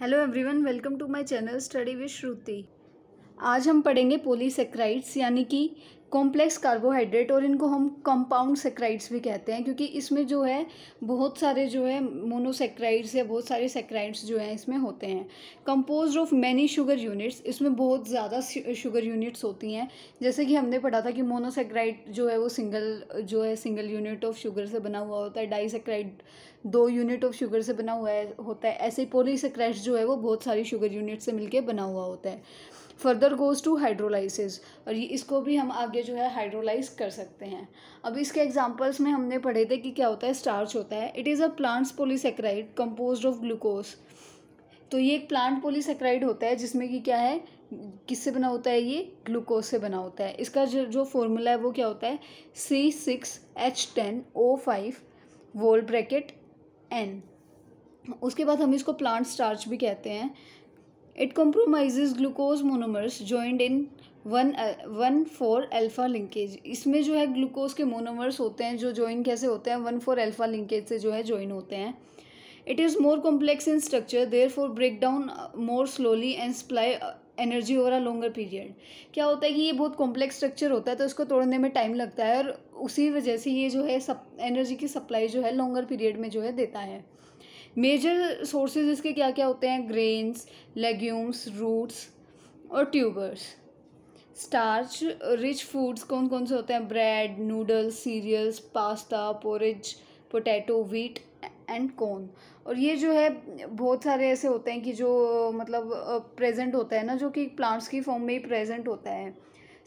Hello everyone, welcome to my channel Study with Shruti. आज हम पढ़ेंगे पोलीसेक्राइड्स यानी कि कॉम्प्लेक्स कार्बोहाइड्रेट और इनको हम कंपाउंड सेक्राइड्स भी कहते हैं क्योंकि इसमें जो है बहुत सारे जो है मोनोसेक्राइड्स या बहुत सारे सेक्राइड्स जो हैं इसमें होते हैं compose of many sugar units इसमें बहुत ज़्यादा शुगर यूनिट्स होती हैं जैसे कि हमने पढ़ा था कि मोनोसेक्राइड जो है वो सिंगल जो है सिंगल यूनिट ऑफ शुगर से बना हुआ होता है डाईसेक्राइड दो यूनिट ऑफ शुगर से बना हुआ है होता है ऐसे पोलीसेक्राइड्स जो है वो बहुत सारी शुगर यूनिट से मिलकर बना हुआ होता है फर्दर गोज़ टू हाइड्रोलाइसिस और ये इसको भी हम आगे जो है हाइड्रोलाइज कर सकते हैं अब इसके एग्जांपल्स में हमने पढ़े थे कि क्या होता है स्टार्च होता है it is a plants polysaccharide compose of glucose तो ये एक प्लांट पोलीसेक्राइड होता है जिसमें कि क्या है किससे बना होता है ये ग्लूकोज से बना होता है इसका जो जो फॉर्मूला है वो क्या होता है C six H ten O five whole bracket n उसके बाद हम इसको प्लांट स्टार्च भी कहते हैं it compromise glucose monomers joined in one one four alpha linkage इसमें जो है ग्लूकोज के मोनोमर्स होते हैं जो ज्वाइन कैसे होते हैं वन फोर अल्फ़ा लिंकेज से जो है ज्वाइन होते हैं it is more complex in structure therefore break down more slowly and supply energy over a longer period क्या होता है कि ये बहुत कॉम्प्लेक्स स्ट्रक्चर होता है तो इसको तोड़ने में टाइम लगता है और उसी वजह से ये जो है सब एनर्जी की सप्लाई जो है लॉन्गर पीरियड में जो है देता है मेजर सोर्सेज इसके क्या क्या होते हैं ग्रेन्स लेग्यूम्स रूट्स और ट्यूबर्स स्टार्च रिच फूड्स कौन कौन से होते हैं bread noodles cereals pasta porridge potato wheat and corn और ये जो है बहुत सारे ऐसे होते हैं कि जो मतलब प्रेजेंट होता है ना जो कि प्लांट्स की फॉर्म में ही प्रेजेंट होता है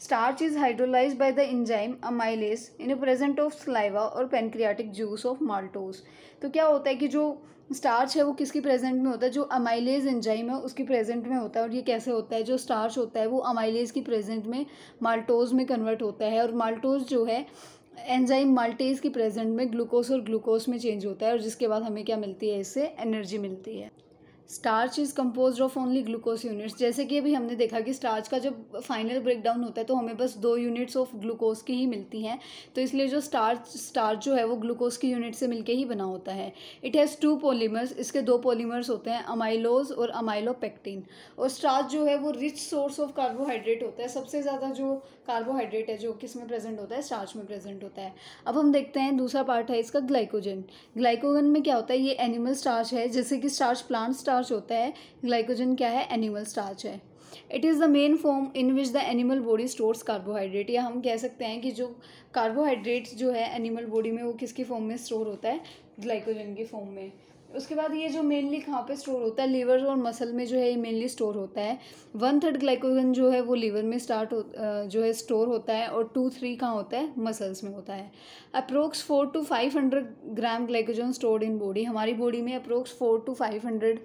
starch is hydrolyse by the enzyme amylase in present of saliva और पेनक्रियाटिक जूस ऑफ माल्टोज तो क्या होता है कि जो स्टार्च है वो किसकी प्रेजेंट में होता है जो अमाइलेज एंजाइम है उसकी प्रेजेंट में होता है और ये कैसे होता है जो स्टार्च होता है वो अमाइलेज की प्रेजेंट में माल्टोज में कन्वर्ट होता है और माल्टोज जो है एंजाइम माल्टेज की प्रेजेंट में ग्लूकोज और ग्लूकोज में चेंज होता है और जिसके बाद हमें क्या मिलती है इससे एनर्जी मिलती है starch is compose of only glucose units जैसे कि अभी हमने देखा कि स्टार्च का जब फाइनल ब्रेकडाउन होता है तो हमें बस दो यूनिट्स ऑफ ग्लूकोज की ही मिलती हैं तो इसलिए जो स्टार्च स्टार्च जो है वो ग्लूकोज की यूनिट से मिलके ही बना होता है इट हैज़ टू पॉलीमर्स इसके दो पॉलीमर्स होते हैं अमाइलोज और अमाइलोपेक्टिन और स्टार्च जो है वो रिच सोर्स ऑफ कार्बोहाइड्रेट होता है सबसे ज़्यादा जो कार्बोहाइड्रेट है जो किस में प्रेजेंट होता है स्टार्च में प्रेजेंट होता है अब हम देखते हैं दूसरा पार्ट है इसका ग्लाइकोजन ग्लाइकोजन में क्या होता है ये एनिमल स्टार्च है जैसे कि स्टार्च प्लांट स्टार्च स्टार्च होता है ग्लाइकोजन क्या है एनिमल स्टार्च है it is the main form in which the animal body stores carbohydrate या हम कह सकते हैं कि जो कार्बोहाइड्रेट्स जो है एनिमल बॉडी में वो किसकी फॉर्म में स्टोर होता है ग्लाइकोजन की फॉर्म में उसके बाद ये जो मेनली कहाँ पे स्टोर होता है लीवर और मसल में जो है ये मेनली स्टोर होता है वन थर्ड ग्लाइकोजन जो है वो लीवर में स्टार्ट हो जो है स्टोर होता है और टू थ्री कहाँ होता है मसल्स में होता है approx four to five hundred gram glycogen stored in body हमारी बॉडी में approx four to five hundred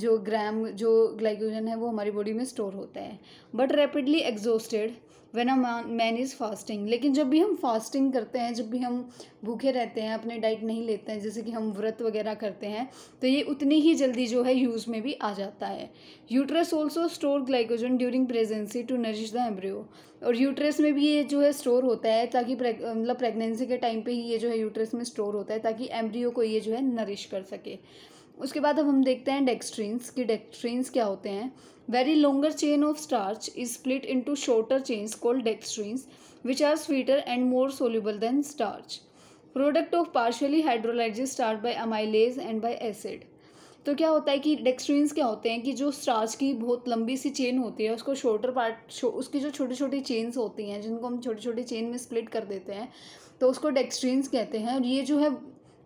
जो ग्राम जो ग्लाइकोजन है वो हमारी बॉडी में स्टोर होता है but rapidly exhausted when a man is fasting लेकिन जब भी हम फास्टिंग करते हैं जब भी हम भूखे रहते हैं अपने डाइट नहीं लेते हैं जैसे कि हम व्रत वगैरह करते हैं तो ये उतनी ही जल्दी जो है यूज़ में भी आ जाता है uterus also store glycogen during pregnancy to nourish the embryo और यूट्रस में भी ये जो है स्टोर होता है ताकि मतलब प्रेगनेंसी के टाइम पर ही ये जो है यूट्रस में स्टोर होता है ताकि एम्ब्रियो को ये जो है नरिश कर सके उसके बाद अब हम देखते हैं डेक्स्ट्रीन्स की डेक्स्ट्रीन्स क्या होते हैं very longer chain of starch is split into shorter chains called dextrins which are sweeter and more soluble than starch product of partially hydrolyse starch by amylase and by acid तो क्या होता है कि डेक्स्ट्रीन्स क्या होते हैं कि जो स्टार्च की बहुत लंबी सी चेन होती है उसको शॉर्टर पार्ट उसकी जो छोटी छोटी चेन्स होती हैं जिनको हम छोटी छोटी चेन में स्प्लिट कर देते हैं तो उसको डेक्स्ट्रीन्स कहते हैं और ये जो है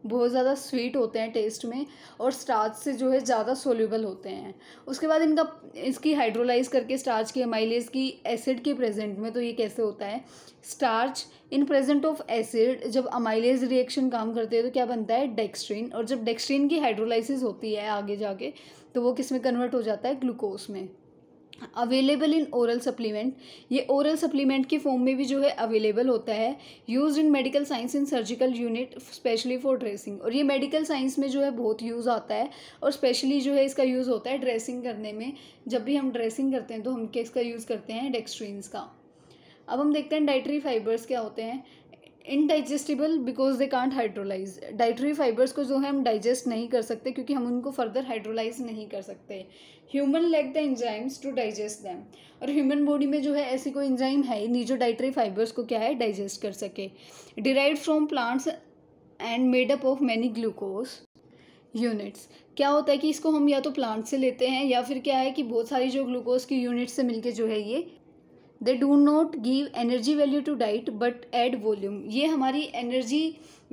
बहुत ज़्यादा स्वीट होते हैं टेस्ट में और स्टार्च से जो है ज़्यादा सोल्यूबल होते हैं उसके बाद इनका इसकी हाइड्रोलाइज करके स्टार्च की एमाइलेज की एसिड के प्रेजेंट में तो ये कैसे होता है starch in present of acid जब अमाइलेज रिएक्शन काम करते हैं तो क्या बनता है डेक्सट्रीन और जब डेक्सट्रीन की हाइड्रोलाइसिस होती है आगे जाके तो वो किस में कन्वर्ट हो जाता है ग्लूकोज में अवेलेबल इन ओरल सप्लीमेंट ये ओरल सप्लीमेंट के फॉर्म में भी जो है अवेलेबल होता है use in medical science in surgical unit specially for dressing और ये मेडिकल साइंस में जो है बहुत यूज़ आता है और स्पेशली जो है इसका यूज़ होता है ड्रेसिंग करने में जब भी हम ड्रेसिंग करते हैं तो हम किसका यूज़ करते हैं डेक्सट्रीन्स का अब हम देखते हैं डाइटरी फाइबर्स क्या होते हैं indigestible because they can't hydrolyse dietary fibres को जो है हम डाइजेस्ट नहीं कर सकते क्योंकि हम उनको फर्दर हाइड्रोलाइज नहीं कर सकते human lack the enzymes to digest them और ह्यूमन बॉडी में जो है ऐसी कोई एंजाइम है ही नहीं जो डाइट्री फाइबर्स को क्या है डाइजेस्ट कर सके derive from plants and made up of many glucose units क्या होता है कि इसको हम या तो प्लांट से लेते हैं या फिर क्या है कि बहुत सारी जो ग्लूकोज की यूनिट्स से मिलके जो है ये they do not give energy value to diet but add volume ये हमारी एनर्जी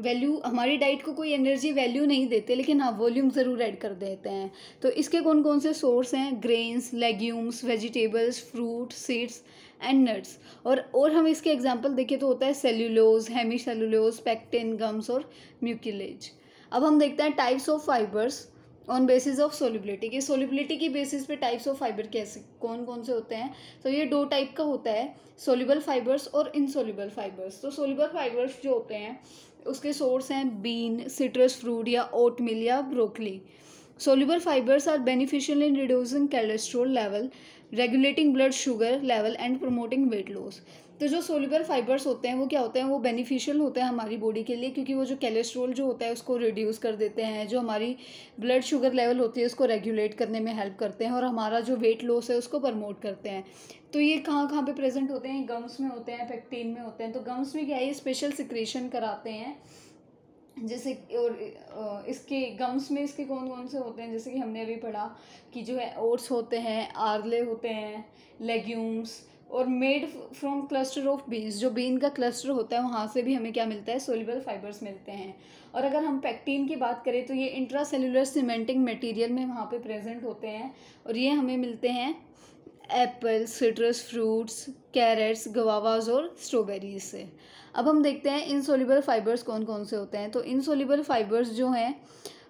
वैल्यू हमारी डाइट को कोई एनर्जी वैल्यू नहीं देते लेकिन हाँ वॉल्यूम ज़रूर ऐड कर देते हैं तो इसके कौन कौन से सोर्स हैं grains legumes vegetables fruit seeds and nuts और और हम इसके एग्जाम्पल देखें तो होता है cellulose hemicellulose pectin gums और म्यूकिलेज अब हम देखते हैं types of fibres on basis of solubility के सोलिबिलिटी की बेसिस पे टाइप्स ऑफ फाइबर कैसे कौन कौन से होते हैं तो ये दो टाइप का होता है सोलिबल फाइबर्स और इनसोलिबल फाइबर्स तो सोलिबल फाइबर्स जो होते हैं उसके सोर्स हैं बीन सिट्रस फ्रूट या ओटमिल या broccoli soluble fibres are beneficial in reducing cholesterol level regulating blood sugar level and promoting weight loss तो जो सोल्यूबल फाइबर्स होते हैं वो क्या होते हैं वो बेनिफिशियल होते हैं हमारी बॉडी के लिए क्योंकि वो जो कैलेस्ट्रोल जो होता है उसको रिड्यूस कर देते हैं जो हमारी ब्लड शुगर लेवल होती है उसको रेगुलेट करने में हेल्प करते हैं और हमारा जो वेट लॉस है उसको प्रमोट करते हैं तो ये कहाँ कहाँ पर प्रेजेंट होते हैं गम्स में होते हैं पेक्टीन में होते हैं तो गम्स में क्या है ये स्पेशल सिक्रेशन कराते हैं जैसे और इसके गम्स में इसके कौन कौन से होते हैं जैसे कि हमने अभी पढ़ा कि जो है ओट्स होते हैं आरले होते हैं लेग्यूम्स और made from cluster of beans जो बीन का क्लस्टर होता है वहाँ से भी हमें क्या मिलता है सोल्यूबल फाइबर्स मिलते हैं और अगर हम पैक्टीन की बात करें तो ये इंट्रा सेलुलर सीमेंटिंग मटीरियल में वहाँ पे प्रेजेंट होते हैं और ये हमें मिलते हैं apple citrus fruits carrots guavas और स्ट्रॉबेरीज से अब हम देखते हैं इनसोलिबल फाइबर्स कौन कौन से होते हैं तो सोलिबल फाइबर्स जो हैं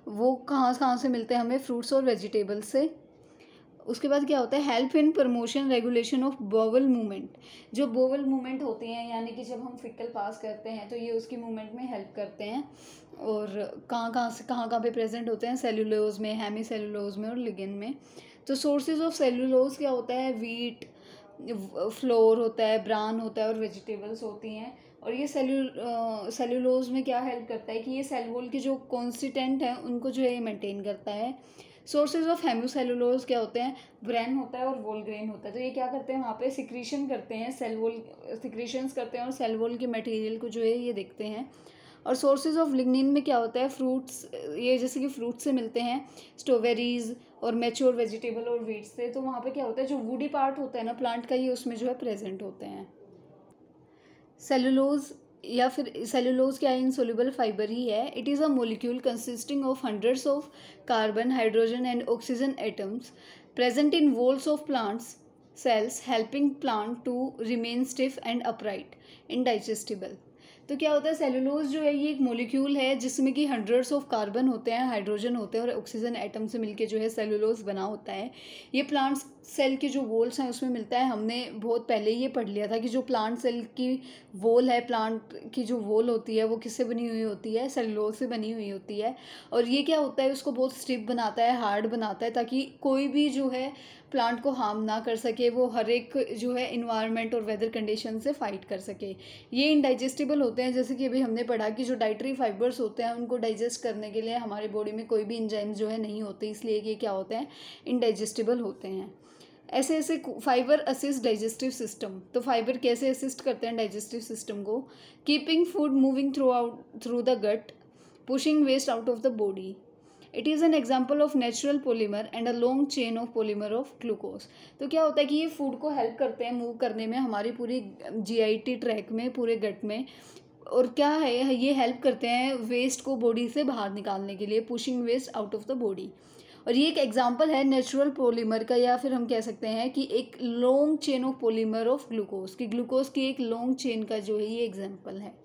वो कहाँ कहाँ से मिलते हैं हमें फ्रूट्स और वेजिटेबल्स से उसके बाद क्या होता है help in promotion regulation of bowel movement जो बोवल मूवमेंट होते हैं यानी कि जब हम फिकल पास करते हैं तो ये उसकी मूवमेंट में हेल्प करते हैं और कहाँ कहाँ से कहाँ कहाँ पे प्रेजेंट होते हैं सेलुलोज में हेमी सेलुलोज में और लिगिन में तो सोर्सेज ऑफ सेलुलोज क्या होता है वीट फ्लोर होता है ब्रान होता है और वेजिटेबल्स होती हैं और ये सेलू सेलुलोज में क्या हेल्प करता है कि ये सेलवोल के जो कॉन्सिटेंट हैं उनको जो है ये मेंटेन करता है सोर्सेज ऑफ हेम्योसेलुलोज़ क्या होते हैं ग्रैन होता है और वोल ग्रेन होता है तो ये क्या करते हैं वहाँ पे सिक्रीशन करते हैं सेल वोल सिक्रीशन करते हैं और सेल वोल के मटेरियल को जो है ये देखते हैं और सोर्सेज ऑफ लिग्निन में क्या होता है फ्रूट्स ये जैसे कि फ्रूट्स से मिलते हैं स्ट्रॉबेरीज और मेच्योर वेजिटेबल और वीट्स से तो वहाँ पे क्या होता है जो वूडी पार्ट होता है ना प्लांट का ये उसमें जो है प्रेजेंट होते हैं सेलुलोज या फिर सेलुलोज क्या इनसोल्यूबल फाइबर ही है it is a molecule consisting of hundreds of carbon hydrogen and oxygen atoms present in walls of plants cells helping plant to remain stiff and upright indigestible तो क्या होता है cellulose जो है ये एक मोलिक्यूल है जिसमें कि हंड्रेड्स ऑफ कार्बन होते हैं हाइड्रोजन होते हैं और ऑक्सीजन एटम से मिलके जो है सेलुलोज बना होता है ये प्लांट सेल के जो वोल्स हैं उसमें मिलता है हमने बहुत पहले ये पढ़ लिया था कि जो प्लांट सेल की वोल है प्लांट की जो वोल होती है वो किससे बनी हुई होती है सेलुलोज से बनी हुई होती है और ये क्या होता है उसको बहुत स्टिप बनाता है हार्ड बनाता है ताकि कोई भी जो है प्लांट को हार्म ना कर सके वो हर एक जो है इन्वायरमेंट और वेदर कंडीशन से फ़ाइट कर सके ये इनडाइजेस्टिबल होते हैं जैसे कि अभी हमने पढ़ा कि जो डाइटरी फाइबर्स होते हैं उनको डाइजेस्ट करने के लिए हमारे बॉडी में कोई भी इंजाइम जो है नहीं होते इसलिए ये क्या होते हैं इनडाइजेस्टिबल होते हैं ऐसे ऐसे फाइबर असिस्ट डाइजेस्टिव सिस्टम तो फाइबर कैसे असिस्ट करते हैं डाइजेस्टिव सिस्टम को keeping food moving throughout through the gut pushing waste out of the body it is an example of natural polymer and a long chain of polymer of glucose तो क्या होता है कि ये food को help करते हैं move करने में हमारी पूरी जीआईटी ट्रैक में पूरे गट में और क्या है ये हेल्प करते हैं वेस्ट को बॉडी से बाहर निकालने के लिए pushing waste out of the body और ये एक एग्जाम्पल है नेचुरल पोलीमर का या फिर हम कह सकते हैं कि एक long chain of polymer of glucose कि ग्लूकोज की एक लॉन्ग चेन का जो है ये एग्जाम्पल है